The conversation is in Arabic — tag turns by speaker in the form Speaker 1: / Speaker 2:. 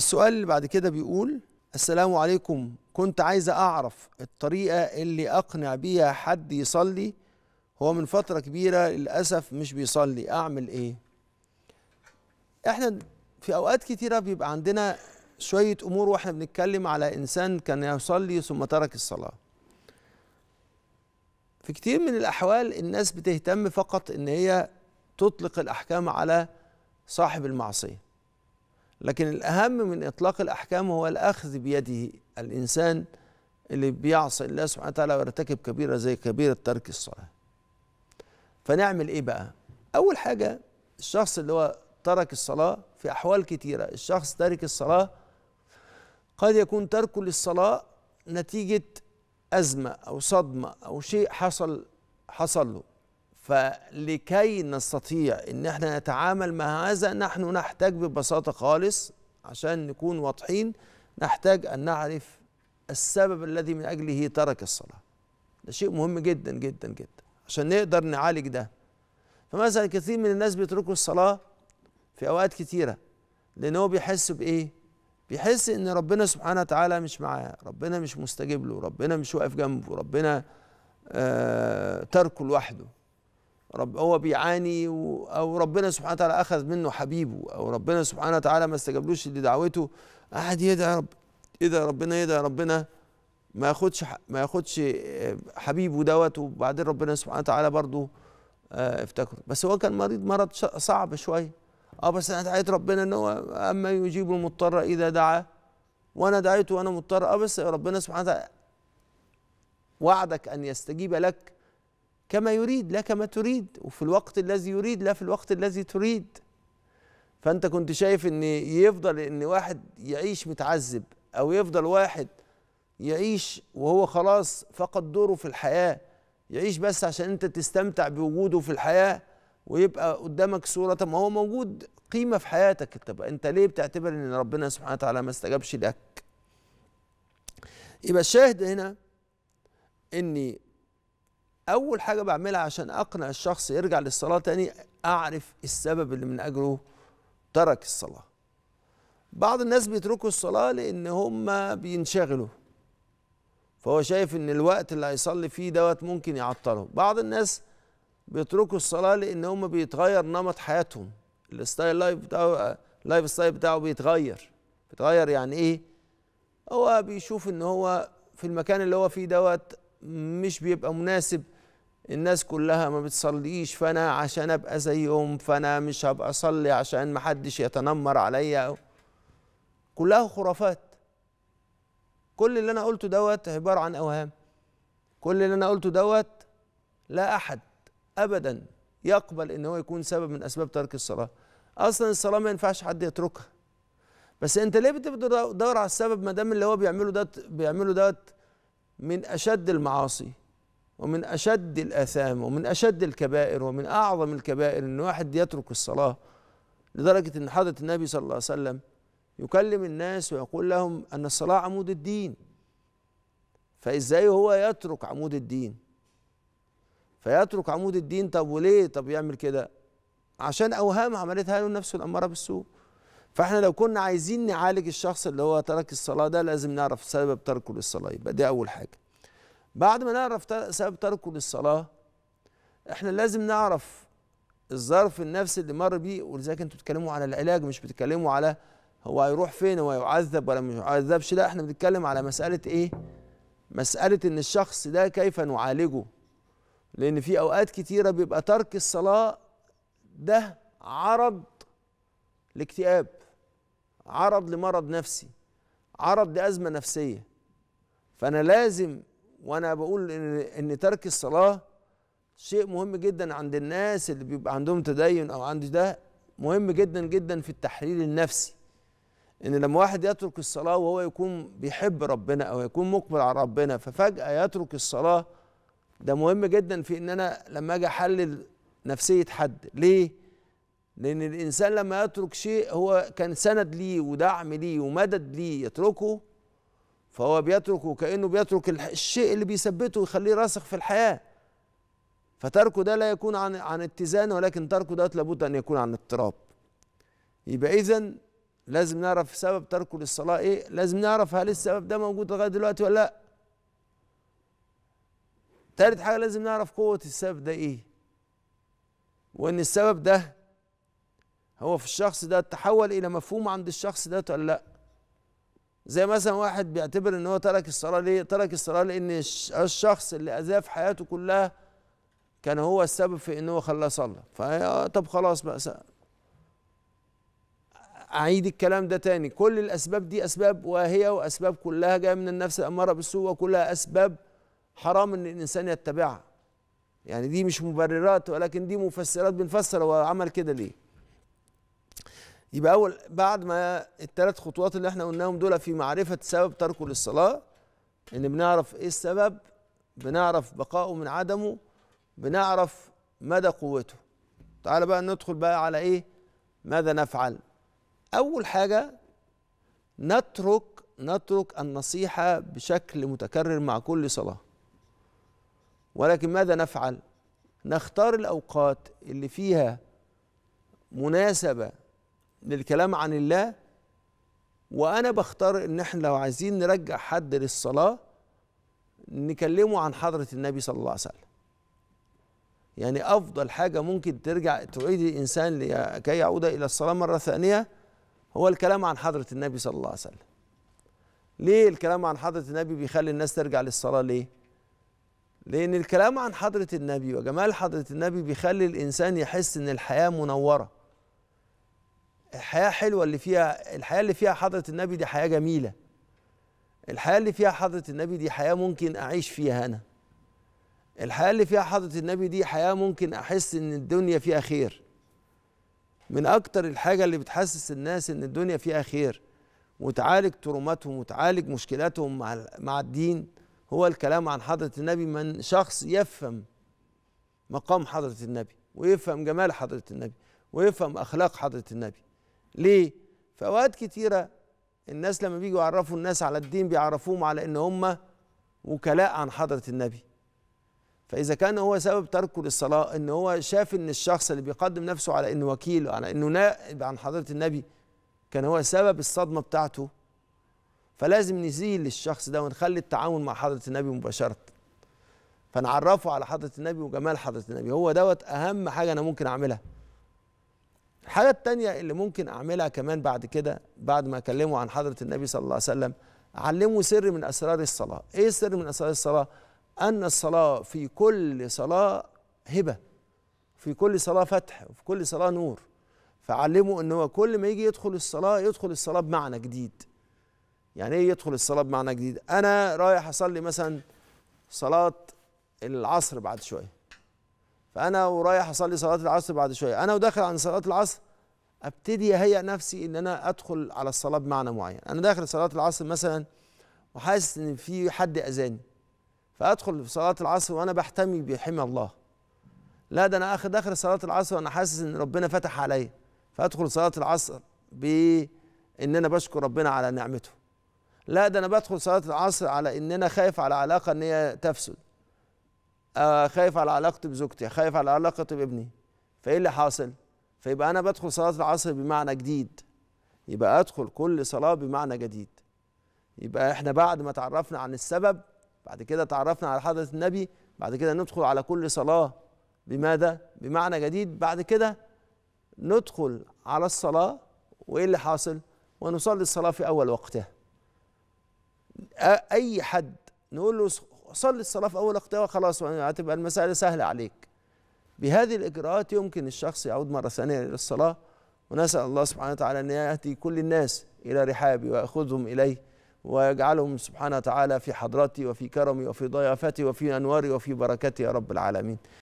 Speaker 1: السؤال اللي بعد كده بيقول السلام عليكم كنت عايزة أعرف الطريقة اللي أقنع بيها حد يصلي هو من فترة كبيرة للأسف مش بيصلي أعمل إيه؟ إحنا في أوقات كتيرة بيبقى عندنا شوية أمور وإحنا بنتكلم على إنسان كان يصلي ثم ترك الصلاة في كتير من الأحوال الناس بتهتم فقط إن هي تطلق الأحكام على صاحب المعصية لكن الأهم من إطلاق الأحكام هو الأخذ بيده الإنسان اللي بيعصي الله سبحانه وتعالى ويرتكب كبيرة زي كبيرة ترك الصلاة فنعمل إيه بقى؟ أول حاجة الشخص اللي هو ترك الصلاة في أحوال كتيرة الشخص تارك الصلاة قد يكون تركه للصلاة نتيجة أزمة أو صدمة أو شيء حصل حصل له فلكي نستطيع ان احنا نتعامل مع هذا نحن نحتاج ببساطه خالص عشان نكون واضحين نحتاج ان نعرف السبب الذي من اجله ترك الصلاه ده شيء مهم جدا جدا جدا عشان نقدر نعالج ده فمثلا كثير من الناس بيتركوا الصلاه في اوقات كثيره لان هو بيحس بايه بيحس ان ربنا سبحانه وتعالى مش معاه ربنا مش مستجيب له ربنا مش واقف جنبه ربنا آه تركه لوحده رب هو بيعاني و... او ربنا سبحانه وتعالى اخذ منه حبيبه او ربنا سبحانه وتعالى ما استجابلوش لدعوته قعد يدعي رب يدعي ربنا يدعي ربنا ما ياخدش ما ياخدش آه، حبيبه دوت وبعدين ربنا سبحانه وتعالى برضه آه افتكره بس هو كان مريض مرض صعب شويه اه بس انا دعيت ربنا ان هو اما يجيب المضطر اذا دعا وانا دعيت وانا مضطر اه بس ربنا سبحانه وتعالى وعدك ان يستجيب لك كما يريد لا كما تريد وفي الوقت الذي يريد لا في الوقت الذي تريد فانت كنت شايف ان يفضل ان واحد يعيش متعذب او يفضل واحد يعيش وهو خلاص فقد دوره في الحياه يعيش بس عشان انت تستمتع بوجوده في الحياه ويبقى قدامك صوره ما هو موجود قيمه في حياتك طب انت ليه بتعتبر ان ربنا سبحانه وتعالى ما استجابش لك يبقى الشاهد هنا ان اول حاجه بعملها عشان اقنع الشخص يرجع للصلاه تاني اعرف السبب اللي من اجله ترك الصلاه بعض الناس بيتركوا الصلاه لان هم بينشغلوا فهو شايف ان الوقت اللي هيصلي فيه دوت ممكن يعطله بعض الناس بيتركوا الصلاه لان هم بيتغير نمط حياتهم الستايل لايف بتاعه اللايف ستايل بتاعه بيتغير بيتغير يعني ايه هو بيشوف ان هو في المكان اللي هو فيه دوت مش بيبقى مناسب الناس كلها ما بتصليش فانا عشان ابقى زيهم فانا مش هبقى اصلي عشان ما حدش يتنمر عليا كلها خرافات كل اللي انا قلته دوت عباره عن اوهام كل اللي انا قلته دوت لا احد ابدا يقبل ان هو يكون سبب من اسباب ترك الصلاه اصلا الصلاه ما ينفعش حد يتركها بس انت ليه بتدور على السبب ما دام اللي هو بيعمله دوت بيعمله دوت من اشد المعاصي ومن أشد الآثام ومن أشد الكبائر ومن أعظم الكبائر إن واحد يترك الصلاة لدرجة إن حضرة النبي صلى الله عليه وسلم يكلم الناس ويقول لهم أن الصلاة عمود الدين فإزاي هو يترك عمود الدين فيترك عمود الدين طب وليه طب يعمل كده عشان أوهام عملتها له النفس الأمارة بالسوء فاحنا لو كنا عايزين نعالج الشخص اللي هو ترك الصلاة ده لازم نعرف سبب تركه للصلاة يبقى دي أول حاجة بعد ما نعرف سبب تركه للصلاة احنا لازم نعرف الظرف النفسي اللي مر بيه ولذلك انتوا بتتكلموا على العلاج مش بتتكلموا على هو هيروح فين هو يعذب ولا مش يعذبش لا احنا بنتكلم على مسألة ايه مسألة ان الشخص ده كيف نعالجه لان في اوقات كتيرة بيبقى ترك الصلاة ده عرض لاكتئاب عرض لمرض نفسي عرض لأزمة نفسية فأنا لازم وانا بقول ان ان ترك الصلاه شيء مهم جدا عند الناس اللي بيبقى عندهم تدين او عنده ده مهم جدا جدا في التحليل النفسي ان لما واحد يترك الصلاه وهو يكون بيحب ربنا او يكون مقبل على ربنا ففجاه يترك الصلاه ده مهم جدا في ان انا لما اجي احلل نفسيه حد ليه لان الانسان لما يترك شيء هو كان سند ليه ودعم ليه ومدد ليه يتركه فهو بيترك وكأنه بيترك الشيء اللي بيثبته ويخليه راسخ في الحياة فتركه ده لا يكون عن عن اتزان ولكن تركه ده لابد أن يكون عن اضطراب يبقى إذا لازم نعرف سبب تركه للصلاة إيه لازم نعرف هل السبب ده موجود لغاية دلوقتي ولا لأ ثالث حاجة لازم نعرف قوة السبب ده إيه وإن السبب ده هو في الشخص ده تحول إلى مفهوم عند الشخص ده ولا لأ زي مثلا واحد بيعتبر ان هو ترك الصلاه ليه ترك الصلاه لان الشخص اللي اذاه في حياته كلها كان هو السبب في ان هو خلاه صلى آه، طب خلاص بقى اعيد الكلام ده تاني كل الاسباب دي اسباب واهيه واسباب كلها جايه من النفس الاماره بالسوء وكلها اسباب حرام ان الانسان يتبعها يعني دي مش مبررات ولكن دي مفسرات بنفسر هو عمل كده ليه يبقى اول بعد ما الثلاث خطوات اللي احنا قلناهم دول في معرفه سبب تركه للصلاه ان بنعرف ايه السبب بنعرف بقائه من عدمه بنعرف مدى قوته تعال بقى ندخل بقى على ايه ماذا نفعل اول حاجه نترك نترك النصيحه بشكل متكرر مع كل صلاه ولكن ماذا نفعل نختار الاوقات اللي فيها مناسبه للكلام عن الله وانا بختار ان احنا لو عايزين نرجع حد للصلاه نكلمه عن حضره النبي صلى الله عليه وسلم يعني افضل حاجه ممكن ترجع تعيد الانسان لكي يعود الى الصلاه مره ثانيه هو الكلام عن حضره النبي صلى الله عليه وسلم ليه الكلام عن حضره النبي بيخلي الناس ترجع للصلاه ليه لان الكلام عن حضره النبي وجمال حضره النبي بيخلي الانسان يحس ان الحياه منوره الحياة حلوه اللي فيها الحياه اللي فيها حضره النبي دي حياه جميله الحياه اللي فيها حضره النبي دي حياه ممكن اعيش فيها انا الحياه اللي فيها حضره النبي دي حياه ممكن احس ان الدنيا فيها خير من اكتر الحاجه اللي بتحسس الناس ان الدنيا فيها خير وتعالج تروماتهم وتعالج مشكلاتهم مع الدين هو الكلام عن حضره النبي من شخص يفهم مقام حضره النبي ويفهم جمال حضره النبي ويفهم اخلاق حضره النبي ليه في اوقات كتيره الناس لما بيجوا يعرفوا الناس على الدين بيعرفوهم على ان هم وكلاء عن حضره النبي فاذا كان هو سبب تركه للصلاه ان هو شاف ان الشخص اللي بيقدم نفسه على انه وكيل على انه نائب عن حضره النبي كان هو سبب الصدمه بتاعته فلازم نزيل الشخص ده ونخلي التعامل مع حضره النبي مباشره فنعرفه على حضره النبي وجمال حضره النبي هو دوت اهم حاجه انا ممكن اعملها الحاجة التانية اللي ممكن أعملها كمان بعد كده بعد ما أكلمه عن حضرة النبي صلى الله عليه وسلم علمه سر من أسرار الصلاة إيه السر من أسرار الصلاة؟ أن الصلاة في كل صلاة هبة في كل صلاة فتح وفي كل صلاة نور فعلمه أن هو كل ما يجي يدخل الصلاة يدخل الصلاة بمعنى جديد يعني إيه يدخل الصلاة بمعنى جديد؟ أنا رايح أصلي مثلا صلاة العصر بعد شوية فانا ورايح اصلي صلاه العصر بعد شويه انا وداخل عن صلاه العصر ابتدي اهيئ نفسي ان انا ادخل على الصلاه بمعنى معين انا داخل صلاه العصر مثلا وحاسس ان في حد اذاني فادخل في صلاه العصر وانا بحتمي بحمى الله لا ده انا اخر داخل صلاه العصر وانا حاسس ان ربنا فتح عليا فادخل صلاه العصر بان انا بشكر ربنا على نعمته لا ده انا بدخل صلاه العصر على ان انا خايف على علاقه ان هي تفسد آه، خايف على علاقتي بزوجتي خايف على علاقتي بابني فايه اللي حاصل فيبقى انا بدخل صلاه العصر بمعنى جديد يبقى ادخل كل صلاه بمعنى جديد يبقى احنا بعد ما تعرفنا عن السبب بعد كده تعرفنا على حضره النبي بعد كده ندخل على كل صلاه بماذا بمعنى جديد بعد كده ندخل على الصلاه وايه اللي حاصل ونصلي الصلاه في اول وقتها اي حد نقول له صلي الصلاه في اول وقتها أيوة وخلاص هتبقى المساله سهله عليك بهذه الاجراءات يمكن الشخص يعود مره ثانيه إلى الصلاة ونسال الله سبحانه وتعالى ان ياتي كل الناس الى رحابي وياخذهم اليه ويجعلهم سبحانه وتعالى في حضرتي وفي كرمي وفي ضيافتي وفي انواري وفي بركتي يا رب العالمين